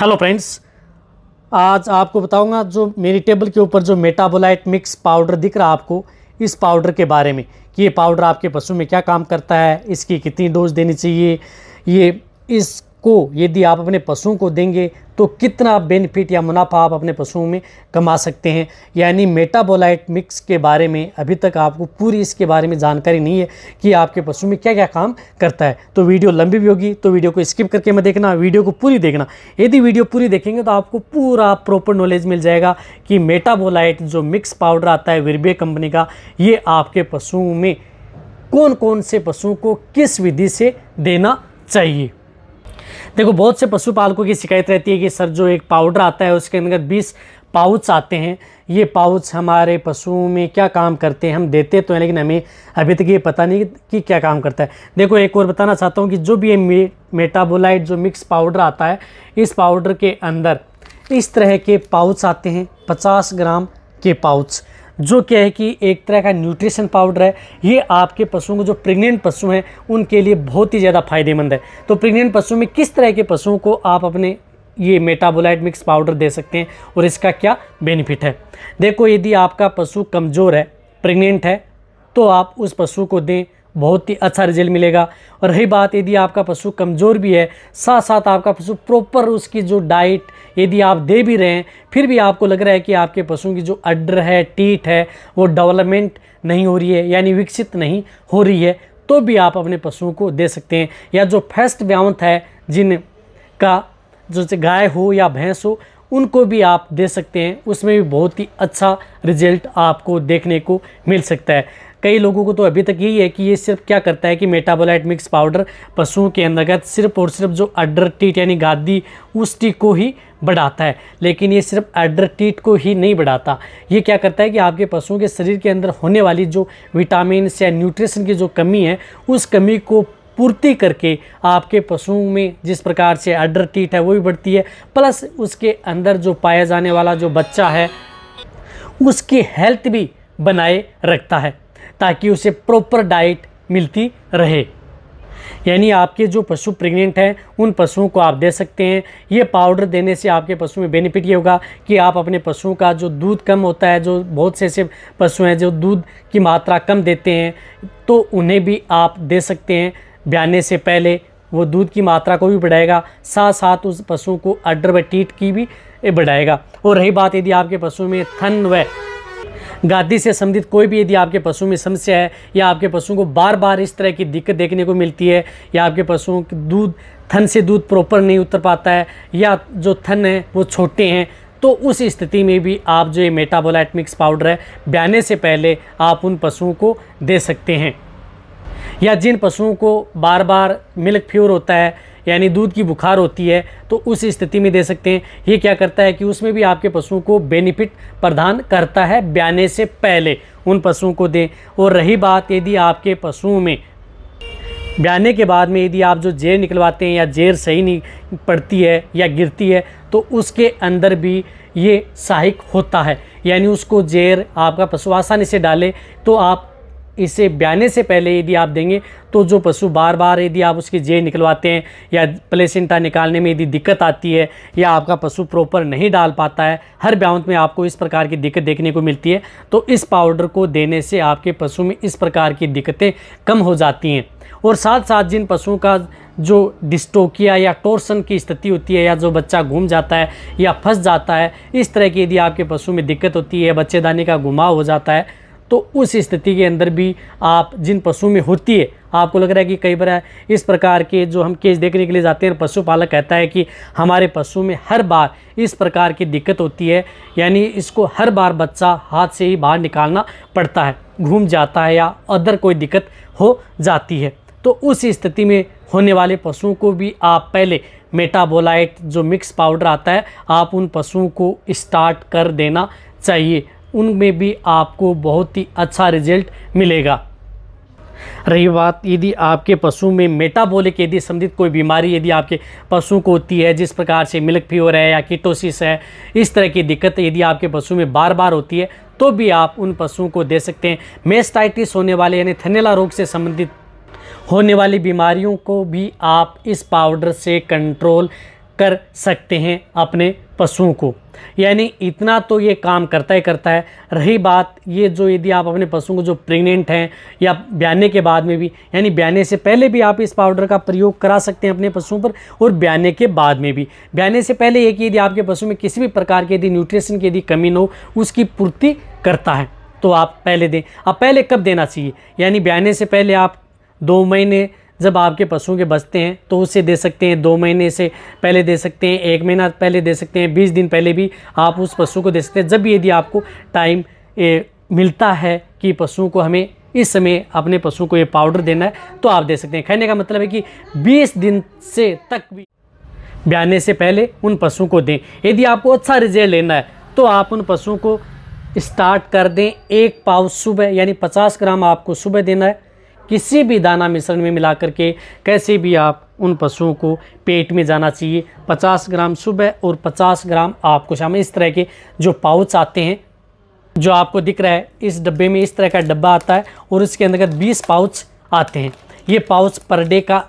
hello friends आज आपको बताऊंगा जो मेरी टेबल के ऊपर जो मेटाबोलाइट मिक्स पाउडर दिख रहा आपको इस पाउडर के बारे में कि ये पाउडर आपके पशु में क्या काम करता है इसकी कितनी डोज देनी चाहिए ये इस को यदि आप अपने पशुओं को देंगे तो कितना बेनिफिट या मुनाफा आप अपने पशुओं में कमा सकते हैं यानी मेटाबोलाइट मिक्स के बारे में अभी तक आपको पूरी इसके बारे में जानकारी नहीं है कि आपके पशु में क्या क्या काम करता है तो वीडियो लंबी भी होगी तो वीडियो को स्किप करके मैं देखना वीडियो को पूरी देखना यदि वीडियो पूरी देखेंगे तो आपको पूरा प्रॉपर नॉलेज मिल जाएगा कि मेटाबोलाइट जो मिक्स पाउडर आता है विरबे कंपनी का ये आपके पशुओं में कौन कौन से पशुओं को किस विधि से देना चाहिए देखो बहुत से पशुपालकों की शिकायत रहती है कि सर जो एक पाउडर आता है उसके अंदर बीस पाउच आते हैं ये पाउच हमारे पशुओं में क्या काम करते हैं हम देते तो हैं लेकिन हमें अभी तक ये पता नहीं कि क्या काम करता है देखो एक और बताना चाहता हूँ कि जो भी ये मे, मेटाबोलाइट जो मिक्स पाउडर आता है इस पाउडर के अंदर इस तरह के पाउच आते हैं 50 ग्राम के पाउच जो क्या है कि एक तरह का न्यूट्रिशन पाउडर है ये आपके पशुओं को जो प्रेग्नेंट पशु हैं उनके लिए बहुत ही ज़्यादा फायदेमंद है तो प्रेग्नेंट पशु में किस तरह के पशुओं को आप अपने ये मेटाबोलाइट मिक्स पाउडर दे सकते हैं और इसका क्या बेनिफिट है देखो यदि आपका पशु कमज़ोर है प्रेग्नेंट है तो आप उस पशु को दें बहुत ही अच्छा रिजल्ट मिलेगा और रही बात यदि आपका पशु कमज़ोर भी है साथ साथ आपका पशु प्रॉपर उसकी जो डाइट यदि आप दे भी रहे हैं फिर भी आपको लग रहा है कि आपके पशुओं की जो अड्र है टीट है वो डेवलपमेंट नहीं हो रही है यानी विकसित नहीं हो रही है तो भी आप अपने पशुओं को दे सकते हैं या जो फेस्ट व्यावंत है जिन का जो गाय हो या भैंस हो उनको भी आप दे सकते हैं उसमें भी बहुत ही अच्छा रिजल्ट आपको देखने को मिल सकता है कई लोगों को तो अभी तक यही है कि ये सिर्फ क्या करता है कि मेटाबोलाइट मिक्स पाउडर पशुओं के अंतर्गत सिर्फ और सिर्फ जो अडर टीट यानी गादी उस टीक को ही बढ़ाता है लेकिन ये सिर्फ एड्र टीट को ही नहीं बढ़ाता ये क्या करता है कि आपके पशुओं के शरीर के अंदर होने वाली जो विटामिन या न्यूट्रिशन की जो कमी है उस कमी को पूर्ति करके आपके पशुओं में जिस प्रकार से अड्डर टीट है वो भी बढ़ती है प्लस उसके अंदर जो पाया जाने वाला जो बच्चा है उसकी हेल्थ भी बनाए रखता है ताकि उसे प्रॉपर डाइट मिलती रहे यानी आपके जो पशु प्रेग्नेंट हैं उन पशुओं को आप दे सकते हैं ये पाउडर देने से आपके पशु में बेनिफिट ये होगा कि आप अपने पशुओं का जो दूध कम होता है जो बहुत से ऐसे पशु हैं जो दूध की मात्रा कम देते हैं तो उन्हें भी आप दे सकते हैं ब्याने से पहले वो दूध की मात्रा को भी बढ़ाएगा साथ साथ उस पशुओं को अड्डर व टीट की भी बढ़ाएगा और रही बात यदि आपके पशुओं में थन व गादी से संबंधित कोई भी यदि आपके पशु में समस्या है या आपके पशुओं को बार बार इस तरह की दिक्कत देखने को मिलती है या आपके पशुओं के दूध थन से दूध प्रॉपर नहीं उतर पाता है या जो थन है वो छोटे हैं तो उस स्थिति में भी आप जो ये मेटाबोलाइट मिक्स पाउडर है ब्याने से पहले आप उन पशुओं को दे सकते हैं या जिन पशुओं को बार बार मिल्क फ्यूर होता है यानी दूध की बुखार होती है तो उस स्थिति में दे सकते हैं ये क्या करता है कि उसमें भी आपके पशुओं को बेनिफिट प्रदान करता है ब्याने से पहले उन पशुओं को दें और रही बात यदि आपके पशुओं में ब्याने के बाद में यदि आप जो जेर निकलवाते हैं या जेर सही नहीं पड़ती है या गिरती है तो उसके अंदर भी ये सहायक होता है यानी उसको जेर आपका पशु आसानी से डाले तो आप इसे ब्याने से पहले यदि आप देंगे तो जो पशु बार बार यदि आप उसकी जे निकलवाते हैं या प्लेसेंटा निकालने में यदि दिक्कत आती है या आपका पशु प्रॉपर नहीं डाल पाता है हर ब्यावंत में आपको इस प्रकार की दिक्कत देखने को मिलती है तो इस पाउडर को देने से आपके पशु में इस प्रकार की दिक्कतें कम हो जाती हैं और साथ साथ जिन पशुओं का जो डिस्टोकिया या टोर्सन की स्थिति होती है या जो बच्चा घूम जाता है या फंस जाता है इस तरह की यदि आपके पशु में दिक्कत होती है बच्चेदानी का घुमाव हो जाता है तो उस स्थिति के अंदर भी आप जिन पशुओं में होती है आपको लग रहा है कि कई बार इस प्रकार के जो हम केस देखने के लिए जाते हैं पशुपालक कहता है कि हमारे पशु में हर बार इस प्रकार की दिक्कत होती है यानी इसको हर बार बच्चा हाथ से ही बाहर निकालना पड़ता है घूम जाता है या अदर कोई दिक्कत हो जाती है तो उस स्थिति में होने वाले पशुओं को भी आप पहले मेटाबोलाइट जो मिक्स पाउडर आता है आप उन पशुओं को स्टार्ट कर देना चाहिए उनमें भी आपको बहुत ही अच्छा रिजल्ट मिलेगा रही बात यदि आपके पशु में मेटाबॉलिक यदि संबंधित कोई बीमारी यदि आपके पशु को होती है जिस प्रकार से मिल्क फीवर है या कीटोसिस है इस तरह की दिक्कत यदि आपके पशु में बार बार होती है तो भी आप उन पशुओं को दे सकते हैं मेस्टाइटिस होने वाले यानी थनेला रोग से संबंधित होने वाली बीमारियों को भी आप इस पाउडर से कंट्रोल कर सकते हैं अपने पशुओं को यानी इतना तो ये काम करता ही करता है रही बात ये जो यदि आप अपने पशुओं को जो प्रेग्नेंट हैं या ब्याने के बाद में भी यानी ब्याने से पहले भी आप इस पाउडर का प्रयोग करा सकते हैं अपने पशुओं पर और ब्याने के बाद में भी ब्याने से पहले ये कि यदि आपके पशु में किसी भी प्रकार की यदि न्यूट्रिशन की यदि कमी न हो उसकी पूर्ति करता है तो आप पहले दें अब पहले कब देना चाहिए यानी ब्याने से पहले आप दो महीने जब आपके पशुओं के बचते हैं तो उसे दे सकते हैं दो महीने से पहले दे सकते हैं एक महीना पहले दे सकते हैं बीस दिन पहले भी आप उस पशु को दे सकते हैं जब भी यदि आपको टाइम मिलता है कि पशुओं को हमें इस समय अपने पशुओं को ये पाउडर देना है तो आप दे सकते हैं कहने का मतलब है कि बीस दिन से तक भी ब्याने से पहले उन पशुओं को दें यदि आपको अच्छा रिजल्ट लेना है तो आप उन पशुओं को स्टार्ट कर दें एक पाव सुबह यानी 50 ग्राम आपको सुबह देना है किसी भी दाना मिश्रण में मिला करके कैसे भी आप उन पशुओं को पेट में जाना चाहिए 50 ग्राम सुबह और 50 ग्राम आपको शाम इस तरह के जो पाउच आते हैं जो आपको दिख रहा है इस डब्बे में इस तरह का डब्बा आता है और इसके अंतर्गत 20 पाउच आते हैं ये पाउच पर डे का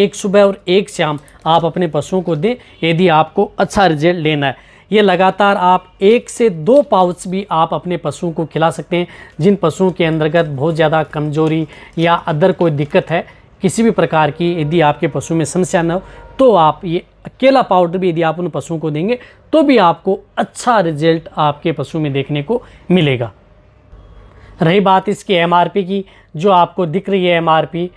एक सुबह और एक शाम आप अपने पशुओं को दें यदि आपको अच्छा रिजल्ट लेना है ये लगातार आप एक से दो पाउच भी आप अपने पशुओं को खिला सकते हैं जिन पशुओं के अंतर्गत बहुत ज़्यादा कमजोरी या अदर कोई दिक्कत है किसी भी प्रकार की यदि आपके पशु में समस्या न हो तो आप ये अकेला पाउडर भी यदि आप उन पशुओं को देंगे तो भी आपको अच्छा रिजल्ट आपके पशु में देखने को मिलेगा रही बात इसकी एम की जो आपको दिख रही है एम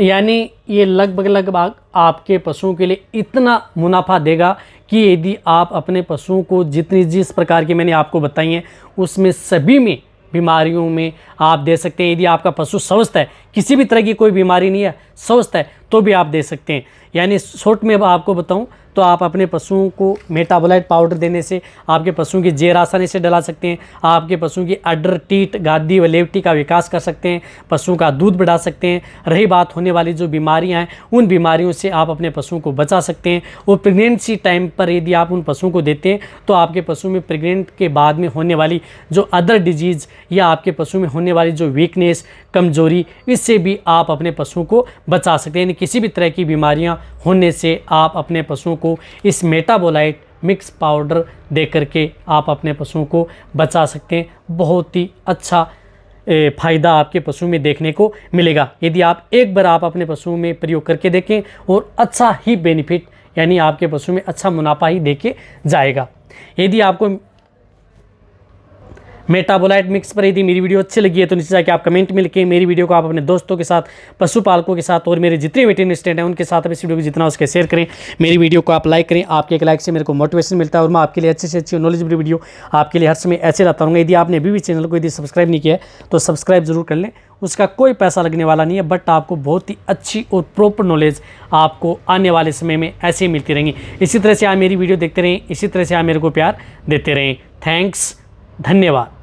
यानी ये लगभग लगभग आपके पशुओं के लिए इतना मुनाफा देगा कि यदि आप अपने पशुओं को जितनी जिस प्रकार की मैंने आपको बताई हैं उसमें सभी में बीमारियों में आप दे सकते हैं यदि आपका पशु स्वस्थ है किसी भी तरह की कोई बीमारी नहीं है स्वस्थ है तो भी आप दे सकते हैं यानी शॉर्ट में आपको बताऊं तो आप अपने पशुओं को मेटाबोलाइट पाउडर देने से आपके पशुओं की जेर आसानी से डला सकते हैं आपके पशुओं की अडर टीट गादी व लेवटी का विकास कर सकते हैं पशुओं का दूध बढ़ा सकते हैं रही बात होने वाली जो बीमारियां हैं उन बीमारियों से आप अपने पशुओं को बचा सकते हैं वो प्रेगनेंसी टाइम पर यदि आप उन पशुओं को देते हैं तो आपके पशु में प्रेगनेंट के बाद में होने वाली जो अदर डिजीज़ या आपके पशु में होने वाली जो वीकनेस कमजोरी इससे भी आप अपने पशुओं को बचा सकते हैं किसी भी तरह की बीमारियां होने से आप अपने पशुओं को इस मेटाबोलाइट मिक्स पाउडर दे करके आप अपने पशुओं को बचा सकते हैं बहुत ही अच्छा फ़ायदा आपके पशु में देखने को मिलेगा यदि आप एक बार आप अपने पशुओं में प्रयोग करके देखें और अच्छा ही बेनिफिट यानी आपके पशु में अच्छा मुनाफा ही देखे जाएगा यदि आपको मेटाबोलाइट मिक्स पर यदि मेरी वीडियो अच्छी लगी है तो नीचे जाकर आप कमेंट में लिखें मेरी वीडियो को आप अपने दोस्तों के साथ पशुपालकों के साथ और मेरे जितने वेटेन स्टैंड हैं उनके साथ आप इस वीडियो को जितना उसके शेयर करें मेरी वीडियो को आप लाइक करें आपके एक लाइक से मेरे को मोटिवेशन मिलता है और मैं आपके लिए अच्छी से अच्छी नॉलेजेबल वीडियो आपके लिए हर समय ऐसे लाता रहूँगा यदि आपने अभी भी चैनल को यदि सब्सक्राइब नहीं किया तो सब्सक्राइब जरूर कर लें उसका कोई पैसा लगने वाला नहीं है बट आपको बहुत ही अच्छी और प्रॉपर नॉलेज आपको आने वाले समय में ऐसे ही मिलती रहेंगी इसी तरह से आप मेरी वीडियो देखते रहें इसी तरह से आप मेरे को प्यार देते रहें थैंक्स धन्यवाद